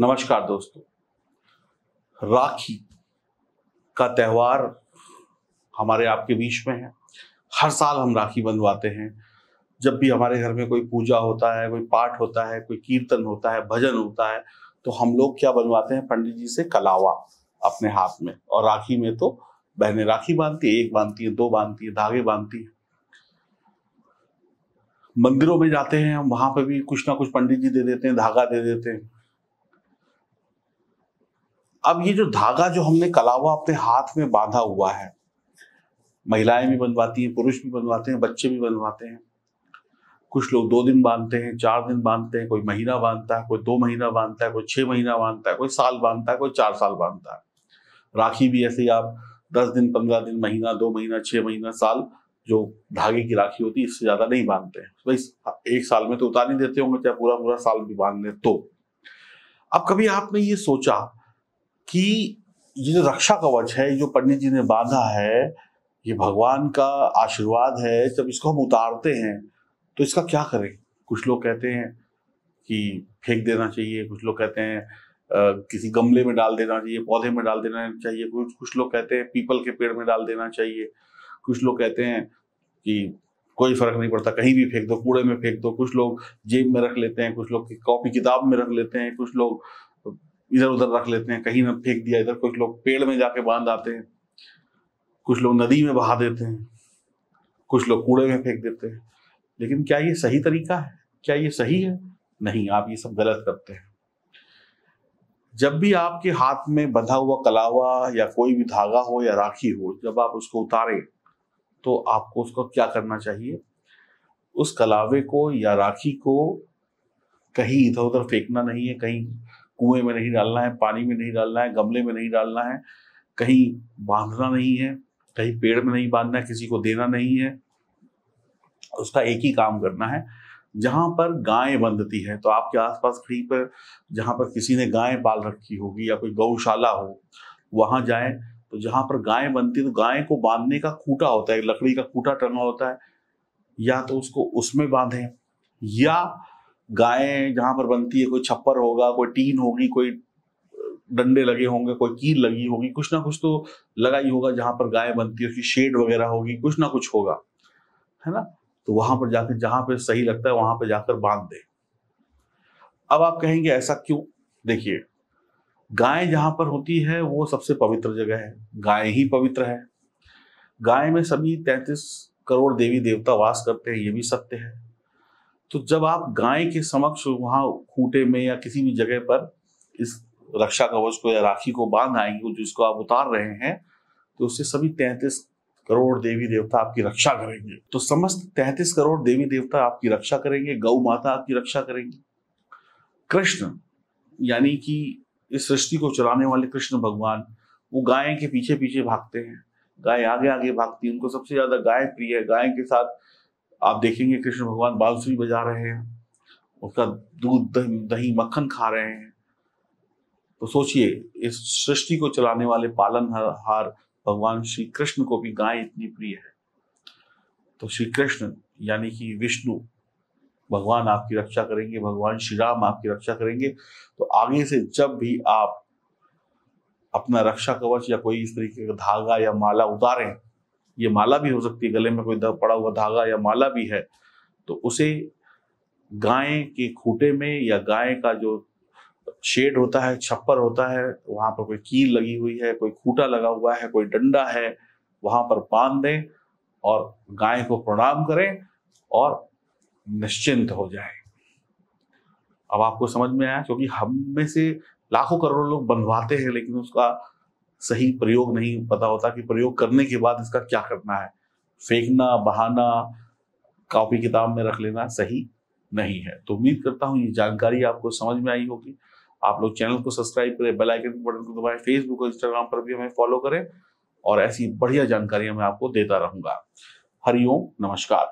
नमस्कार दोस्तों राखी का त्यौहार हमारे आपके बीच में है हर साल हम राखी बंधवाते हैं जब भी हमारे घर में कोई पूजा होता है कोई पाठ होता है कोई कीर्तन होता है भजन होता है तो हम लोग क्या बनवाते हैं पंडित जी से कलावा अपने हाथ में और राखी में तो बहनें राखी बांधती है एक बांधती है दो बांधती है धागे बांधती है मंदिरों में जाते हैं हम वहां पर भी कुछ ना कुछ पंडित जी दे देते हैं धागा दे देते हैं अब ये जो धागा जो हमने कलावा अपने हाथ में बांधा हुआ है महिलाएं भी बनवाती हैं पुरुष भी बनवाते हैं बच्चे भी बनवाते हैं कुछ लोग दो दिन बांधते हैं चार दिन बांधते हैं कोई महीना बांधता है कोई दो महीना बांधता है कोई छह महीना बांधता है कोई साल बांधता है कोई चार साल बांधता है राखी भी ऐसे ही आप दस दिन पंद्रह दिन महीना दो महीना छह महीना साल जो धागे की राखी होती है इससे ज़्यादा नहीं बांधते हैं भाई एक साल में तो उतार नहीं देते होंगे चाहे पूरा पूरा साल भी बांध ले तो अब कभी आपने ये सोचा कि ये जो रक्षा कवच है जो पंडित जी ने बांधा है ये भगवान का आशीर्वाद है जब इसको हम उतारते हैं तो इसका क्या करें कुछ लोग कहते हैं कि फेंक देना चाहिए कुछ लोग कहते हैं किसी गमले में डाल देना चाहिए पौधे में डाल देना चाहिए कुछ कुछ लोग कहते हैं पीपल के पेड़ में डाल देना चाहिए कुछ लोग कहते हैं कि कोई फर्क नहीं पड़ता कहीं भी फेंक दो कूड़े में फेंक दो कुछ लोग जेब में रख लेते हैं कुछ लोग कॉपी किताब में रख लेते हैं कुछ लोग इधर उधर रख लेते हैं कहीं में फेंक दिया इधर कुछ लोग पेड़ में जाके बांध आते हैं कुछ लोग नदी में बहा देते हैं कुछ लोग कूड़े में फेंक देते हैं लेकिन क्या ये सही तरीका है क्या ये सही है नहीं आप ये सब गलत करते हैं जब भी आपके हाथ में बंधा हुआ कलावा या कोई भी धागा हो या राखी हो जब आप उसको उतारे तो आपको उसको क्या करना चाहिए उस कलावे को या राखी को कहीं इधर उधर फेंकना नहीं है कहीं कुएं में नहीं डालना है पानी में नहीं डालना है गमले में नहीं डालना है कहीं बांधना नहीं है कहीं पेड़ में नहीं बांधना है किसी को देना नहीं है उसका एक ही काम करना है जहां पर गायें बंधती है तो आपके आसपास खड़ी पर जहां पर किसी ने गायें पाल रखी होगी या कोई गौशाला हो वहां जाए तो जहां पर गायें बनती है तो गाय को बांधने का खूटा होता है लकड़ी का खूटा टंगा होता है या तो उसको उसमें बांधें या गायें जहां पर बनती है कोई छप्पर होगा कोई टीन होगी कोई डंडे लगे होंगे कोई कील लगी होगी कुछ ना कुछ तो लगा ही होगा जहां पर गाय बनती है उसकी शेड वगैरह होगी कुछ ना कुछ होगा है ना तो वहां पर जाकर जहां पर सही लगता है वहां पर जाकर बांध दे अब आप कहेंगे ऐसा क्यों देखिए गाय जहां पर होती है वो सबसे पवित्र जगह है गाय ही पवित्र है गाय में सभी तैतीस करोड़ देवी देवता वास करते हैं ये भी सत्य है तो जब आप गाय के समक्ष वहां खूटे में या किसी भी जगह पर इस रक्षा कवच को या राखी को बांध आएंगे जिसको आप उतार रहे हैं तो उससे सभी तैतीस करोड़ देवी देवता आपकी रक्षा करेंगे तो समस्त तैतीस करोड़ देवी देवता आपकी रक्षा करेंगे गौ माता आपकी रक्षा करेंगे कृष्ण यानी कि इस सृष्टि को चलाने वाले कृष्ण भगवान वो गाय के पीछे पीछे भागते हैं गाय आगे आगे भागती है उनको सबसे ज्यादा गाय प्रिय है गाय के साथ आप देखेंगे कृष्ण भगवान बांसुरी बजा रहे हैं उसका दूध दही मक्खन खा रहे हैं तो सोचिए इस सृष्टि को चलाने वाले पालन हार भगवान श्री कृष्ण को भी गाय इतनी प्रिय है तो श्री कृष्ण यानी कि विष्णु भगवान आपकी रक्षा करेंगे भगवान श्री राम आपकी रक्षा करेंगे तो आगे से जब भी आप अपना रक्षा कवच या कोई इस तरीके का धागा या माला उतारें ये माला भी हो सकती है गले में कोई पड़ा हुआ धागा या माला भी है तो उसे गाय के खूटे में या गाय का जो शेड होता है छप्पर होता है वहां पर कोई कील लगी हुई है कोई खूटा लगा हुआ है कोई डंडा है वहां पर बांध दें और गाय को प्रणाम करें और निश्चिंत हो जाए अब आपको समझ में आया क्योंकि हम में से लाखों करोड़ों लोग बंधवाते हैं लेकिन उसका सही प्रयोग नहीं पता होता कि प्रयोग करने के बाद इसका क्या करना है फेंकना बहाना कॉपी किताब में रख लेना सही नहीं है तो उम्मीद करता हूँ ये जानकारी आपको समझ में आई होगी आप लोग चैनल को सब्सक्राइब करें बेल आइकन बटन को दबाएं फेसबुक और इंस्टाग्राम पर भी हमें फॉलो करें और ऐसी बढ़िया जानकारियां मैं आपको देता रहूंगा हरिओम नमस्कार